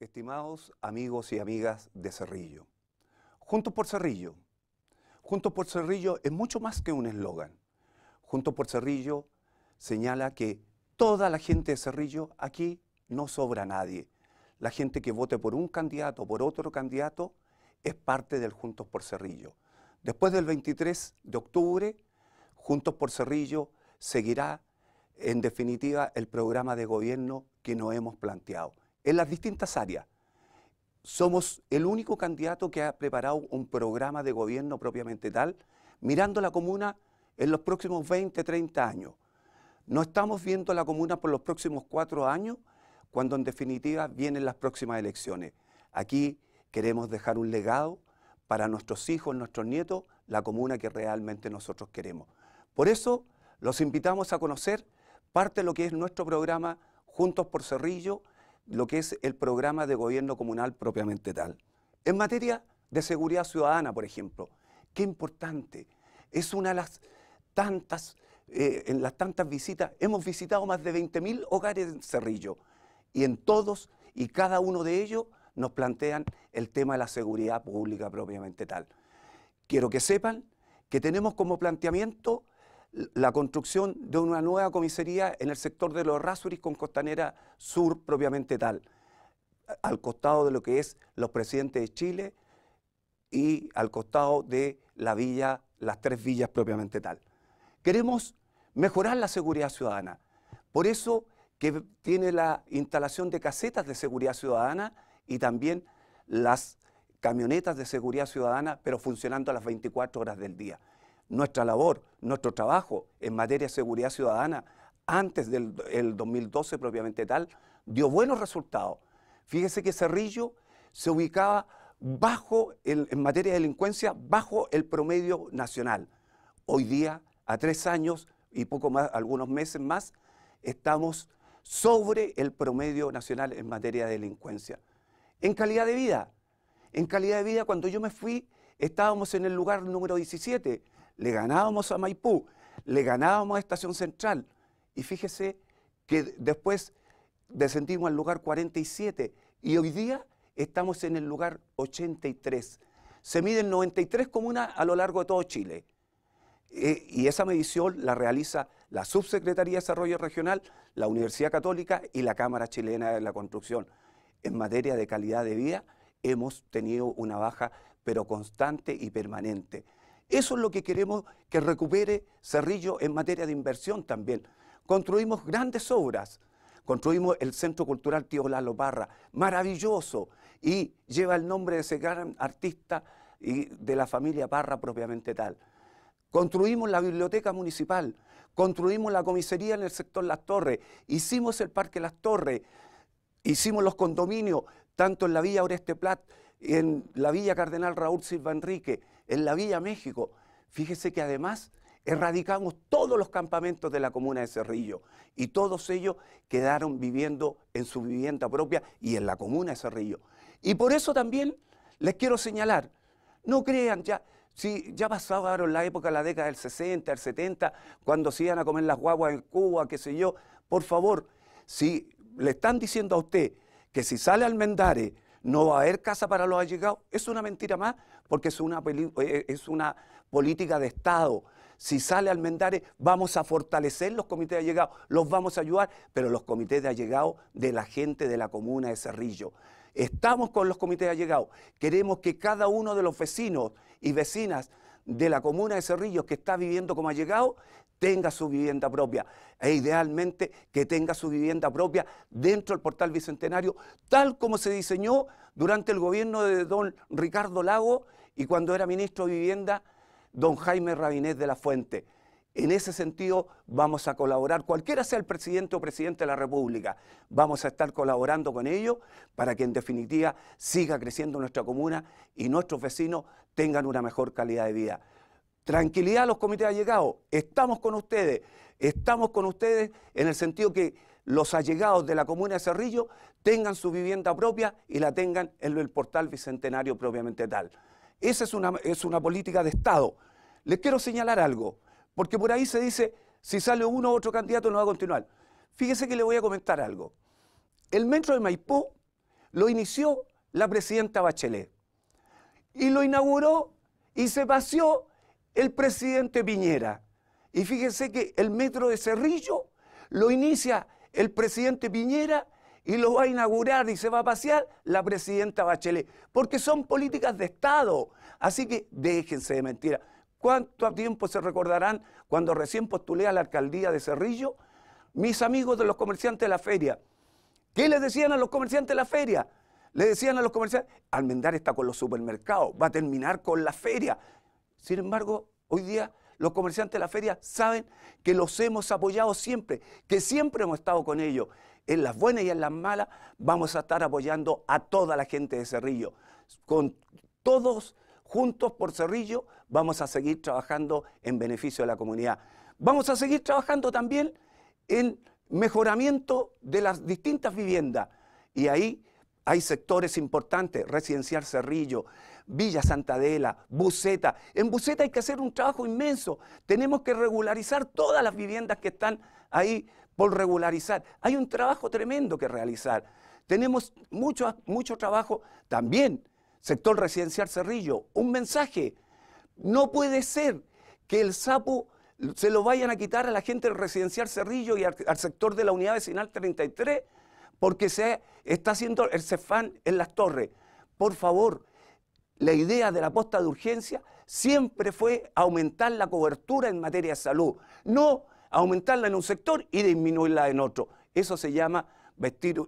Estimados amigos y amigas de Cerrillo, Juntos por Cerrillo. Juntos por Cerrillo es mucho más que un eslogan. Juntos por Cerrillo señala que toda la gente de Cerrillo aquí no sobra nadie. La gente que vote por un candidato o por otro candidato es parte del Juntos por Cerrillo. Después del 23 de octubre, Juntos por Cerrillo seguirá, en definitiva, el programa de gobierno que nos hemos planteado en las distintas áreas. Somos el único candidato que ha preparado un programa de gobierno propiamente tal, mirando la comuna en los próximos 20, 30 años. No estamos viendo la comuna por los próximos cuatro años, cuando en definitiva vienen las próximas elecciones. Aquí queremos dejar un legado para nuestros hijos, nuestros nietos, la comuna que realmente nosotros queremos. Por eso los invitamos a conocer parte de lo que es nuestro programa Juntos por Cerrillo, lo que es el programa de gobierno comunal propiamente tal. En materia de seguridad ciudadana, por ejemplo, qué importante. Es una de las tantas, eh, en las tantas visitas, hemos visitado más de 20.000 hogares en Cerrillo y en todos y cada uno de ellos nos plantean el tema de la seguridad pública propiamente tal. Quiero que sepan que tenemos como planteamiento la construcción de una nueva comisaría en el sector de los Rasuris con Costanera Sur propiamente tal, al costado de lo que es los presidentes de Chile y al costado de la villa, las tres villas propiamente tal. Queremos mejorar la seguridad ciudadana, por eso que tiene la instalación de casetas de seguridad ciudadana y también las camionetas de seguridad ciudadana, pero funcionando a las 24 horas del día. Nuestra labor nuestro trabajo en materia de seguridad ciudadana antes del 2012 propiamente tal, dio buenos resultados. Fíjese que Cerrillo se ubicaba bajo, en materia de delincuencia, bajo el promedio nacional. Hoy día, a tres años y poco más, algunos meses más, estamos sobre el promedio nacional en materia de delincuencia. En calidad de vida, en calidad de vida, cuando yo me fui, estábamos en el lugar número 17 le ganábamos a Maipú, le ganábamos a Estación Central. Y fíjese que después descendimos al lugar 47 y hoy día estamos en el lugar 83. Se miden 93 comunas a lo largo de todo Chile. Eh, y esa medición la realiza la Subsecretaría de Desarrollo Regional, la Universidad Católica y la Cámara Chilena de la Construcción. En materia de calidad de vida hemos tenido una baja pero constante y permanente. Eso es lo que queremos que recupere Cerrillo en materia de inversión también. Construimos grandes obras. Construimos el Centro Cultural Tío Lalo Parra, maravilloso, y lleva el nombre de ese gran artista y de la familia Parra propiamente tal. Construimos la biblioteca municipal, construimos la comisaría en el sector Las Torres, hicimos el Parque Las Torres, hicimos los condominios, tanto en la Villa Oreste Plat, en la Villa Cardenal Raúl Silva Enrique, en la Villa México. Fíjese que además erradicamos todos los campamentos de la comuna de Cerrillo y todos ellos quedaron viviendo en su vivienda propia y en la comuna de Cerrillo. Y por eso también les quiero señalar, no crean ya, si ya pasaron la época, la década del 60, el 70, cuando se iban a comer las guaguas en Cuba, qué sé yo, por favor, si le están diciendo a usted que si sale al mendare no va a haber casa para los allegados. Es una mentira más porque es una, eh, eh, es una política de Estado. Si sale Almendares, vamos a fortalecer los comités de allegados, los vamos a ayudar, pero los comités de allegados de la gente de la comuna de Cerrillo. Estamos con los comités de allegados. Queremos que cada uno de los vecinos y vecinas de la comuna de Cerrillo que está viviendo como allegado tenga su vivienda propia e idealmente que tenga su vivienda propia dentro del portal bicentenario, tal como se diseñó durante el gobierno de don Ricardo Lago y cuando era ministro de Vivienda, don Jaime Rabinés de la Fuente. En ese sentido vamos a colaborar, cualquiera sea el presidente o presidente de la República, vamos a estar colaborando con ellos para que en definitiva siga creciendo nuestra comuna y nuestros vecinos tengan una mejor calidad de vida. Tranquilidad a los comités allegados. Estamos con ustedes. Estamos con ustedes en el sentido que los allegados de la comuna de Cerrillo tengan su vivienda propia y la tengan en el portal bicentenario propiamente tal. Esa es una, es una política de Estado. Les quiero señalar algo, porque por ahí se dice, si sale uno u otro candidato no va a continuar. Fíjese que le voy a comentar algo. El metro de Maipú lo inició la presidenta Bachelet y lo inauguró y se paseó el presidente Piñera. Y fíjese que el metro de Cerrillo lo inicia el presidente Piñera y lo va a inaugurar y se va a pasear la presidenta Bachelet, porque son políticas de Estado. Así que déjense de mentiras. ¿Cuánto tiempo se recordarán cuando recién postulé a la alcaldía de Cerrillo? Mis amigos de los comerciantes de la feria. ¿Qué les decían a los comerciantes de la feria? Le decían a los comerciantes, Almendar está con los supermercados, va a terminar con la feria, sin embargo, hoy día los comerciantes de la feria saben que los hemos apoyado siempre, que siempre hemos estado con ellos. En las buenas y en las malas vamos a estar apoyando a toda la gente de Cerrillo. Con todos juntos por Cerrillo vamos a seguir trabajando en beneficio de la comunidad. Vamos a seguir trabajando también en mejoramiento de las distintas viviendas. Y ahí hay sectores importantes, residencial Cerrillo, Villa Santadela, Buceta. En Buceta hay que hacer un trabajo inmenso. Tenemos que regularizar todas las viviendas que están ahí por regularizar. Hay un trabajo tremendo que realizar. Tenemos mucho, mucho trabajo también. Sector residencial Cerrillo, un mensaje. No puede ser que el sapo se lo vayan a quitar a la gente del residencial Cerrillo y al, sector de la unidad vecinal 33 porque se está haciendo el Cefán en las torres. Por favor, la idea de la posta de urgencia siempre fue aumentar la cobertura en materia de salud, no aumentarla en un sector y disminuirla en otro. Eso se llama desvestir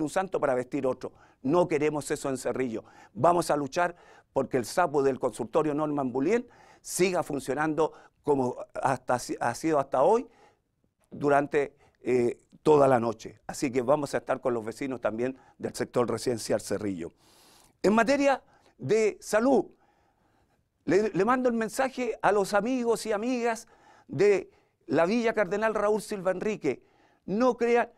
un santo para vestir otro. No queremos eso en Cerrillo. Vamos a luchar porque el sapo del consultorio Norman Bullien siga funcionando como ha sido hasta hoy durante eh, toda la noche. Así que vamos a estar con los vecinos también del sector residencial Cerrillo. En materia de salud, le, mando el mensaje a los amigos y amigas de la Villa Cardenal Raúl Silva Enrique. No crean,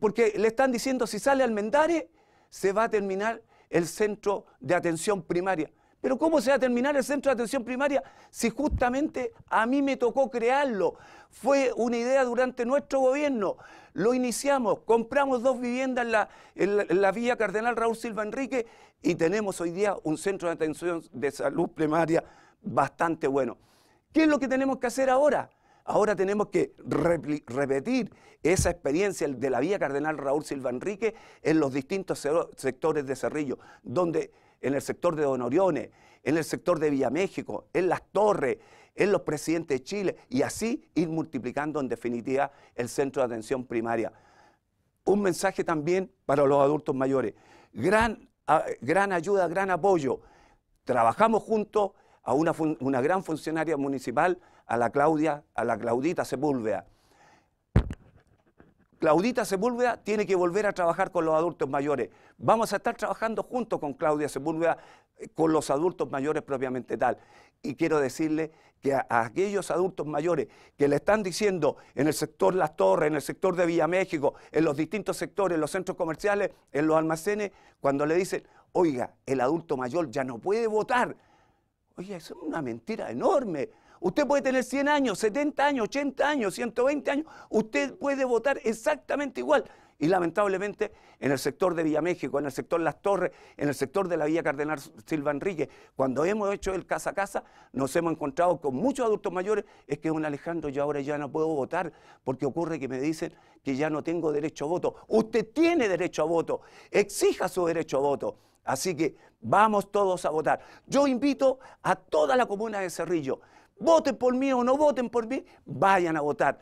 porque le están diciendo si sale al Mendare, se va a terminar el centro de atención primaria. Pero ¿cómo se va a terminar el centro de atención primaria si justamente a mí me tocó crearlo? Fue una idea durante nuestro gobierno lo iniciamos, compramos dos viviendas en la, vía Cardenal Raúl Silva Enrique y tenemos hoy día un centro de atención de salud primaria bastante bueno. ¿Qué es lo que tenemos que hacer ahora? Ahora tenemos que repetir esa experiencia de la vía Cardenal Raúl Silva Enrique en los distintos sectores de Cerrillo, donde en el sector de Don Orione, en el sector de Villa México, en Las Torres, en los presidentes de Chile y así ir multiplicando en definitiva el centro de atención primaria. Un mensaje también para los adultos mayores. Gran, gran ayuda, gran apoyo. Trabajamos juntos a una, una gran funcionaria municipal, a la Claudia, a la Claudita Sepúlveda. Claudita Sepúlveda tiene que volver a trabajar con los adultos mayores. Vamos a estar trabajando junto con Claudia Sepúlveda, eh, con los adultos mayores propiamente tal y quiero decirle que a, aquellos adultos mayores que le están diciendo en el sector Las Torres, en el sector de Villa México, en los distintos sectores, en los centros comerciales, en los almacenes, cuando le dicen, oiga, el adulto mayor ya no puede votar. oiga, eso es una mentira enorme. Usted puede tener 100 años, 70 años, 80 años, 120 años, usted puede votar exactamente igual. Y lamentablemente en el sector de Villa México, en el sector Las Torres, en el sector de la Villa Cardenal Silva Enrique, cuando hemos hecho el casa a casa, nos hemos encontrado con muchos adultos mayores, es que un Alejandro, yo ahora ya no puedo votar, porque ocurre que me dicen que ya no tengo derecho a voto. Usted tiene derecho a voto, exija su derecho a voto. Así que vamos todos a votar. Yo invito a toda la comuna de Cerrillo, voten por mí o no voten por mí, vayan a votar.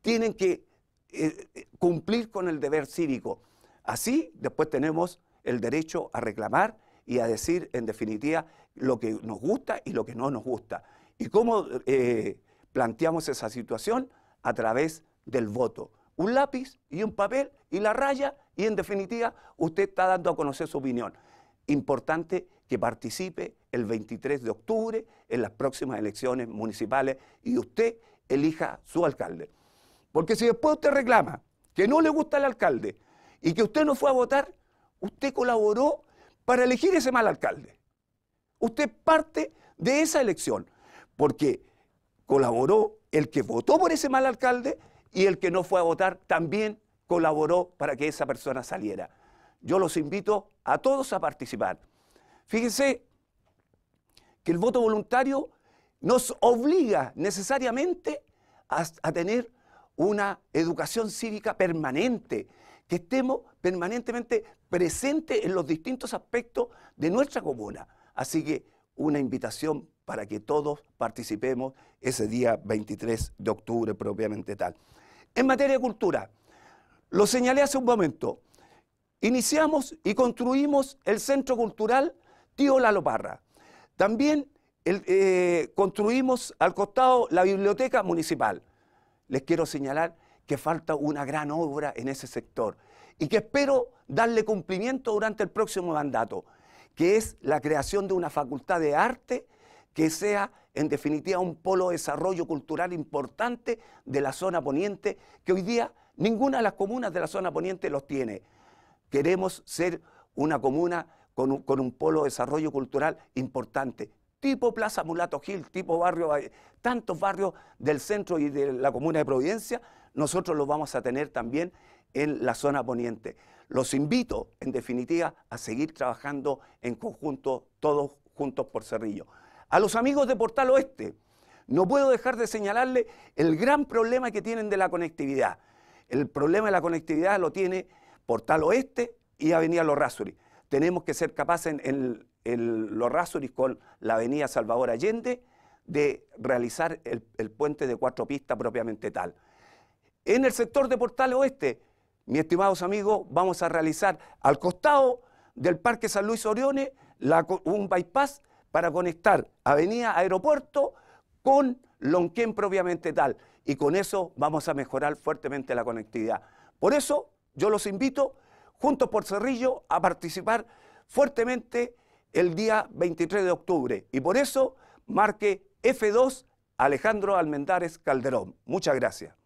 Tienen que eh, eh, cumplir con el deber cívico. Así después tenemos el derecho a reclamar y a decir en definitiva lo que nos gusta y lo que no nos gusta. ¿Y cómo eh, planteamos esa situación? A través del voto. Un lápiz y un papel y la raya y en definitiva usted está dando a conocer su opinión. Importante que participe el 23 de octubre en las próximas elecciones municipales y usted elija su alcalde. Porque si después usted reclama que no le gusta el alcalde y que usted no fue a votar, usted colaboró para elegir ese mal alcalde. Usted parte de esa elección, porque colaboró el que votó por ese mal alcalde y el que no fue a votar también colaboró para que esa persona saliera. Yo los invito a todos a participar. Fíjense que el voto voluntario nos obliga necesariamente a, a tener una educación cívica permanente, que estemos permanentemente presentes en los distintos aspectos de nuestra comuna. Así que una invitación para que todos participemos ese día 23 de octubre propiamente tal. En materia de cultura, lo señalé hace un momento, iniciamos y construimos el Centro Cultural Tío Lalo Parra. También eh, construimos al costado la Biblioteca Municipal les quiero señalar que falta una gran obra en ese sector y que espero darle cumplimiento durante el próximo mandato, que es la creación de una facultad de arte que sea en definitiva un polo de desarrollo cultural importante de la zona poniente, que hoy día ninguna de las comunas de la zona poniente los tiene. Queremos ser una comuna con un, con un polo de desarrollo cultural importante, tipo Plaza Mulato Gil, tipo barrio, eh, tantos barrios del centro y de la comuna de Providencia, nosotros los vamos a tener también en la zona poniente. Los invito, en definitiva, a seguir trabajando en conjunto, todos juntos por Cerrillo. A los amigos de Portal Oeste, no puedo dejar de señalarle el gran problema que tienen de la conectividad. El problema de la conectividad lo tiene Portal Oeste y Avenida Los Rasuri. Tenemos que ser capaces en, el los Rasuris con la avenida Salvador Allende de realizar el, puente de cuatro pistas propiamente tal. En el sector de Portal Oeste, mis estimados amigos, vamos a realizar al costado del Parque San Luis Orione un bypass para conectar Avenida Aeropuerto con Lonquén propiamente tal. Y con eso vamos a mejorar fuertemente la conectividad. Por eso yo los invito, juntos por Cerrillo, a participar fuertemente el día 23 de octubre. Y por eso marque F2 Alejandro Almendares Calderón. Muchas gracias.